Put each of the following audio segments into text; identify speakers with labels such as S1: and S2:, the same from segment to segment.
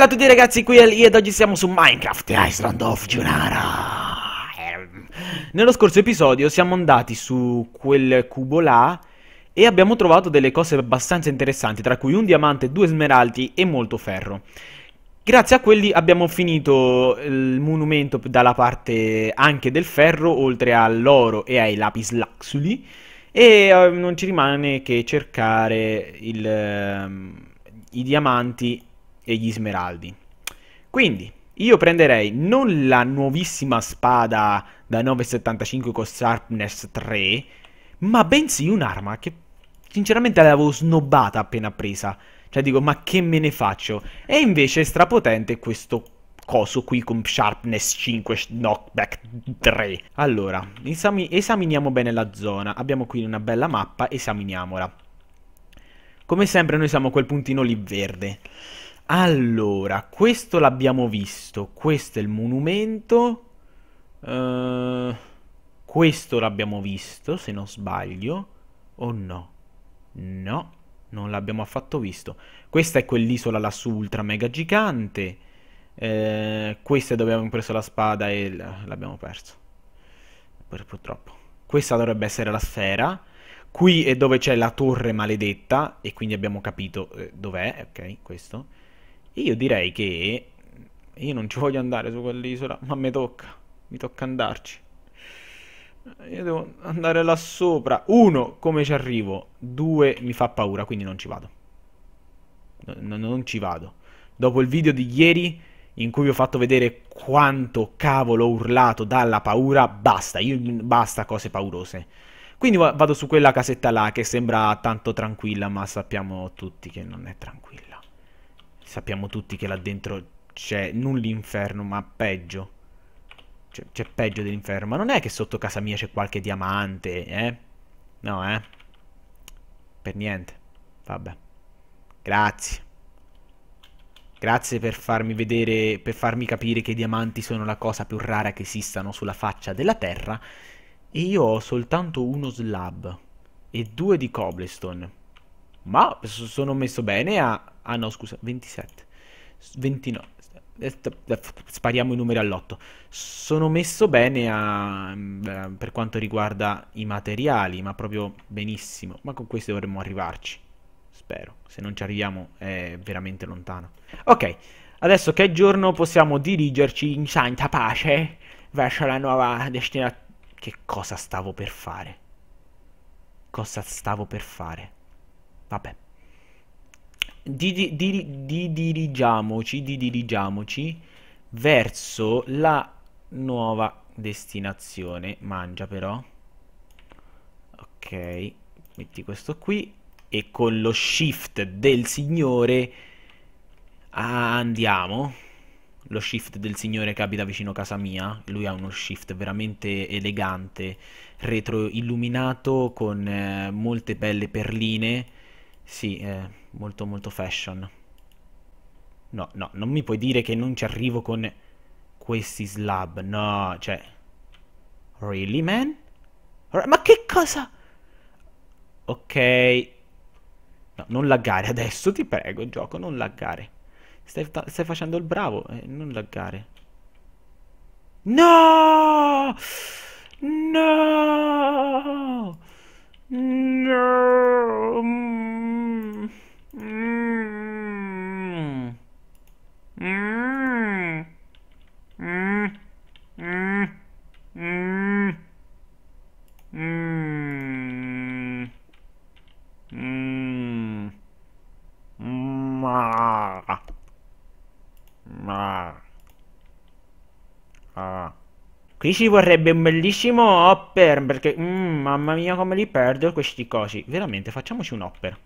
S1: Bella a tutti ragazzi, qui è Lee ed oggi siamo su Minecraft Island of Junara Nello scorso episodio siamo andati su quel cubo là E abbiamo trovato delle cose abbastanza interessanti Tra cui un diamante, due smeraldi e molto ferro Grazie a quelli abbiamo finito il monumento dalla parte anche del ferro Oltre all'oro e ai lapis E ehm, non ci rimane che cercare il, ehm, i diamanti e gli smeraldi. Quindi io prenderei non la nuovissima spada da 9,75 con Sharpness 3, ma bensì un'arma che sinceramente l'avevo snobbata appena presa. Cioè dico, ma che me ne faccio? E invece è strapotente questo coso qui con Sharpness 5, Knockback 3. Allora, esami esaminiamo bene la zona. Abbiamo qui una bella mappa, esaminiamola. Come sempre noi siamo a quel puntino lì verde. Allora, questo l'abbiamo visto, questo è il monumento, uh, questo l'abbiamo visto, se non sbaglio, o oh no? No, non l'abbiamo affatto visto. Questa è quell'isola lassù ultra mega gigante, eh, questa è dove abbiamo preso la spada e l'abbiamo perso, purtroppo. Questa dovrebbe essere la sfera, qui è dove c'è la torre maledetta, e quindi abbiamo capito eh, dov'è, ok, questo... Io direi che io non ci voglio andare su quell'isola, ma mi tocca, mi tocca andarci. Io devo andare là sopra. Uno, come ci arrivo? Due, mi fa paura, quindi non ci vado. No, non ci vado. Dopo il video di ieri in cui vi ho fatto vedere quanto cavolo ho urlato dalla paura, basta, io, basta cose paurose. Quindi vado su quella casetta là che sembra tanto tranquilla, ma sappiamo tutti che non è tranquilla. Sappiamo tutti che là dentro c'è non l'inferno, ma peggio. C'è peggio dell'inferno. Ma non è che sotto casa mia c'è qualche diamante, eh? No, eh? Per niente. Vabbè. Grazie. Grazie per farmi vedere, per farmi capire che i diamanti sono la cosa più rara che esistano sulla faccia della Terra. E io ho soltanto uno slab e due di cobblestone. Ma sono messo bene a... Ah no, scusa, 27. 29. Spariamo i numeri all'otto. Sono messo bene a, mm, eh, per quanto riguarda i materiali, ma proprio benissimo. Ma con questi dovremmo arrivarci. Spero. Se non ci arriviamo è veramente lontano. Ok, adesso che giorno possiamo dirigerci in santa pace verso la nuova destinazione. Che cosa stavo per fare? Cosa stavo per fare? Vabbè. Di, di, dirigiamoci, verso la nuova destinazione. Mangia però. Ok, metti questo qui e con lo shift del signore ah, andiamo. Lo shift del signore che abita vicino a casa mia, lui ha uno shift veramente elegante, retroilluminato con eh, molte belle perline sì, eh, molto molto fashion. No, no, non mi puoi dire che non ci arrivo con questi slab. No, cioè... Really, man? Ma che cosa? Ok. No, non laggare adesso, ti prego, gioco, non laggare. Stai, stai facendo il bravo, eh, non laggare. No! No! No. Mm. Qui ci vorrebbe un bellissimo hopper, perché... Mm, mamma mia come li perdo questi cosi. Veramente, facciamoci un hopper.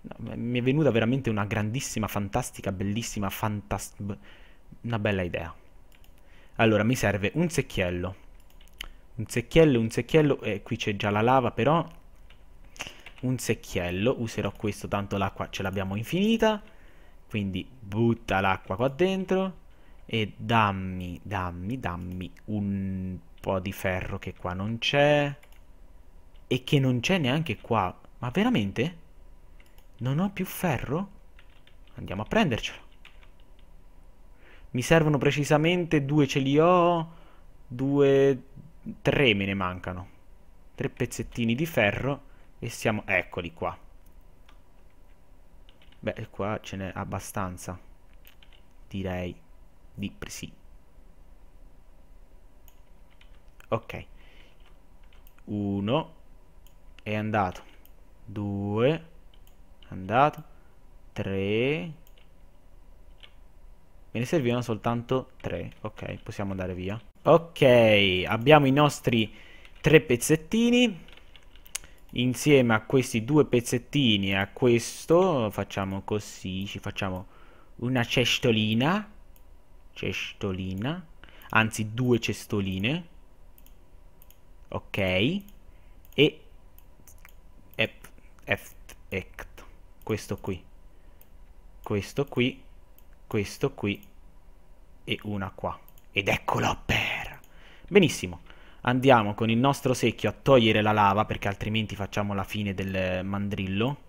S1: No, mi è venuta veramente una grandissima, fantastica, bellissima, fantastica... Una bella idea. Allora, mi serve un secchiello. Un secchiello, un secchiello... E eh, qui c'è già la lava, però... Un secchiello. Userò questo, tanto l'acqua ce l'abbiamo infinita. Quindi butta l'acqua qua dentro e dammi, dammi, dammi un po' di ferro che qua non c'è e che non c'è neanche qua. Ma veramente? Non ho più ferro? Andiamo a prendercelo. Mi servono precisamente due ce li ho, due, tre me ne mancano. Tre pezzettini di ferro e siamo... Eccoli qua. Beh, qua ce n'è abbastanza, direi di presi. Ok. 1 è andato. 2 è andato. 3 Me ne servivano soltanto 3. Ok, possiamo andare via. Ok, abbiamo i nostri tre pezzettini. Insieme a questi due pezzettini e a questo facciamo così, ci facciamo una cestolina cestolina, anzi due cestoline, ok, e eft, eft, ect, questo qui, questo qui, questo qui e una qua. Ed eccolo per! Benissimo, andiamo con il nostro secchio a togliere la lava perché altrimenti facciamo la fine del mandrillo.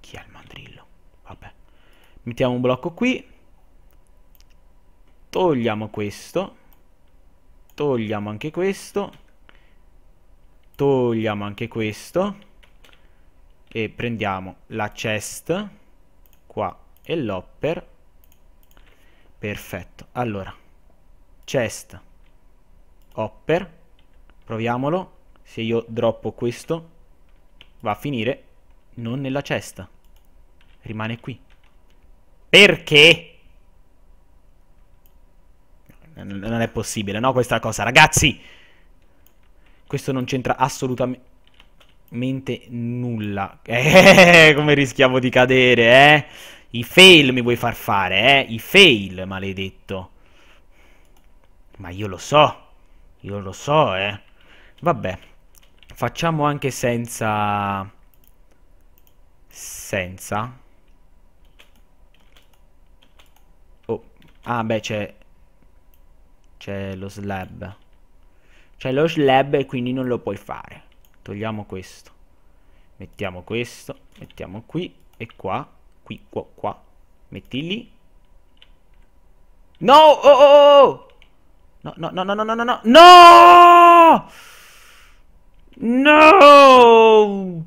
S1: Chi è il mandrillo? Vabbè mettiamo un blocco qui, togliamo questo, togliamo anche questo, togliamo anche questo e prendiamo la chest qua e l'hopper, perfetto, allora chest, hopper, proviamolo, se io droppo questo va a finire non nella cesta, rimane qui. Perché? Non è possibile, no, questa cosa. Ragazzi, questo non c'entra assolutamente nulla. Eh, come rischiamo di cadere, eh? I fail mi vuoi far fare, eh? I fail, maledetto. Ma io lo so. Io lo so, eh. Vabbè. Facciamo anche senza... Senza... Ah, beh, c'è... C'è lo slab. C'è lo slab e quindi non lo puoi fare. Togliamo questo. Mettiamo questo. Mettiamo qui e qua. Qui, qua, qua. Metti lì. No! Oh, oh, oh! oh! No, no, no, no, no, no, no, no!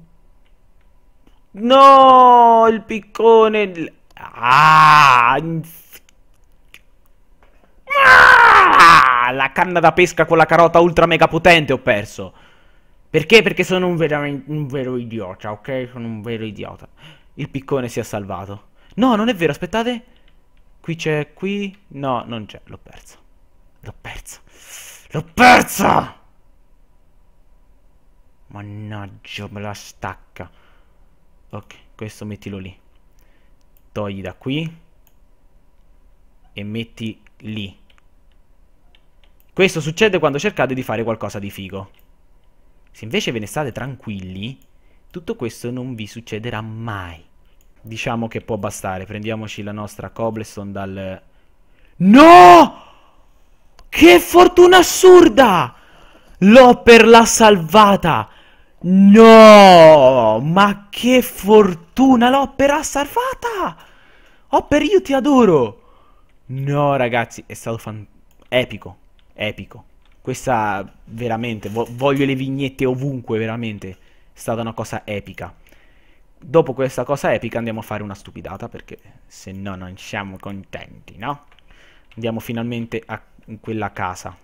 S1: No! Il piccone... Ah! la canna da pesca con la carota ultra mega potente ho perso. Perché? Perché sono un vero, un vero idiota, ok? Sono un vero idiota. Il piccone si è salvato. No, non è vero, aspettate. Qui c'è, qui... No, non c'è, l'ho perso. L'ho perso. L'ho perso! Mannaggia, me la stacca. Ok, questo mettilo lì. Togli da qui. E metti lì. Questo succede quando cercate di fare qualcosa di figo. Se invece ve ne state tranquilli, tutto questo non vi succederà mai. Diciamo che può bastare. Prendiamoci la nostra cobblestone dal... No! Che fortuna assurda! L'ho per la salvata! No! Ma che fortuna! per L'opera salvata! per io ti adoro! No, ragazzi, è stato fan... epico epico. Questa veramente, voglio le vignette ovunque, veramente. È stata una cosa epica. Dopo questa cosa epica andiamo a fare una stupidata perché se no non siamo contenti, no? Andiamo finalmente a quella casa.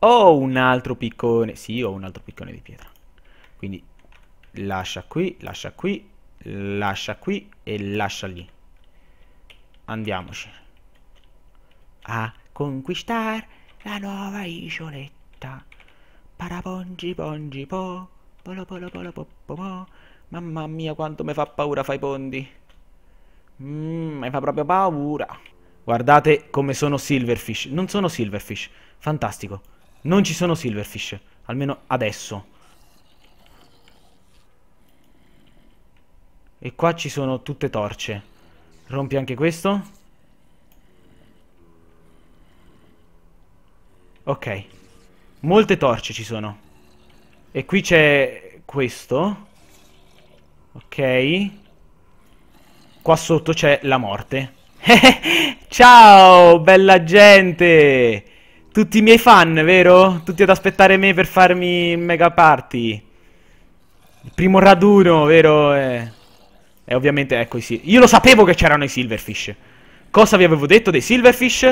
S1: Ho un altro piccone, sì, ho un altro piccone di pietra. Quindi lascia qui, lascia qui, lascia qui e lascia lì. Andiamoci. Ah, conquistar la nuova isoletta. Parapongi pongi po, polo polo polo po po po. Mamma mia quanto mi fa paura fai pondi. Mmm, mi fa proprio paura. Guardate come sono silverfish. Non sono silverfish. Fantastico. Non ci sono silverfish. Almeno adesso. E qua ci sono tutte torce. Rompi anche questo. Ok. Molte torce ci sono. E qui c'è questo. Ok. Qua sotto c'è la morte. Ciao, bella gente! Tutti i miei fan, vero? Tutti ad aspettare me per farmi il mega party. Il primo raduno, vero? E eh, ovviamente, ecco i Silverfish. Io lo sapevo che c'erano i Silverfish. Cosa vi avevo detto dei Silverfish?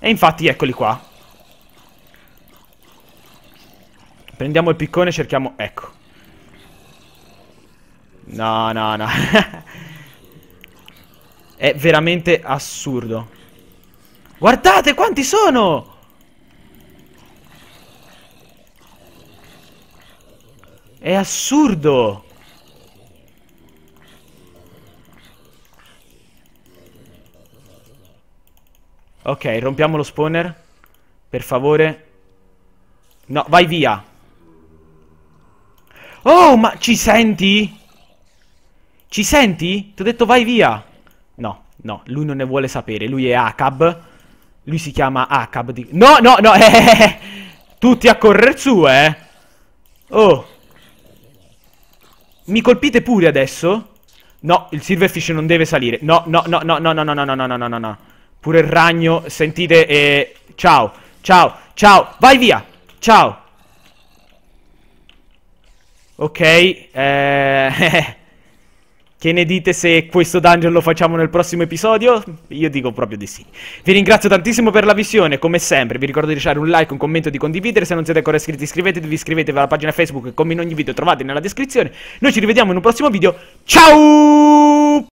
S1: E infatti, eccoli qua. Prendiamo il piccone e cerchiamo... Ecco. No, no, no. È veramente assurdo. Guardate quanti sono! È assurdo! Ok, rompiamo lo spawner. Per favore. No, vai via. Oh, ma ci senti? Ci senti? Ti ho detto vai via. No, no, lui non ne vuole sapere. Lui è Acab. Lui si chiama Acab. Di... No, no, no. Eh, tutti a correr su, eh. Oh. Mi colpite pure adesso? No, il silverfish non deve salire. No, no, no, no, no, no, no, no, no, no, no, no, no. Pure il ragno, sentite, eh... Ciao, ciao, ciao. Vai via. Ciao. Ok, eh... Che ne dite se questo dungeon lo facciamo nel prossimo episodio? Io dico proprio di sì. Vi ringrazio tantissimo per la visione, come sempre. Vi ricordo di lasciare un like, un commento di condividere. Se non siete ancora iscritti iscrivetevi, iscrivetevi alla pagina Facebook che come in ogni video trovate nella descrizione. Noi ci rivediamo in un prossimo video. Ciao!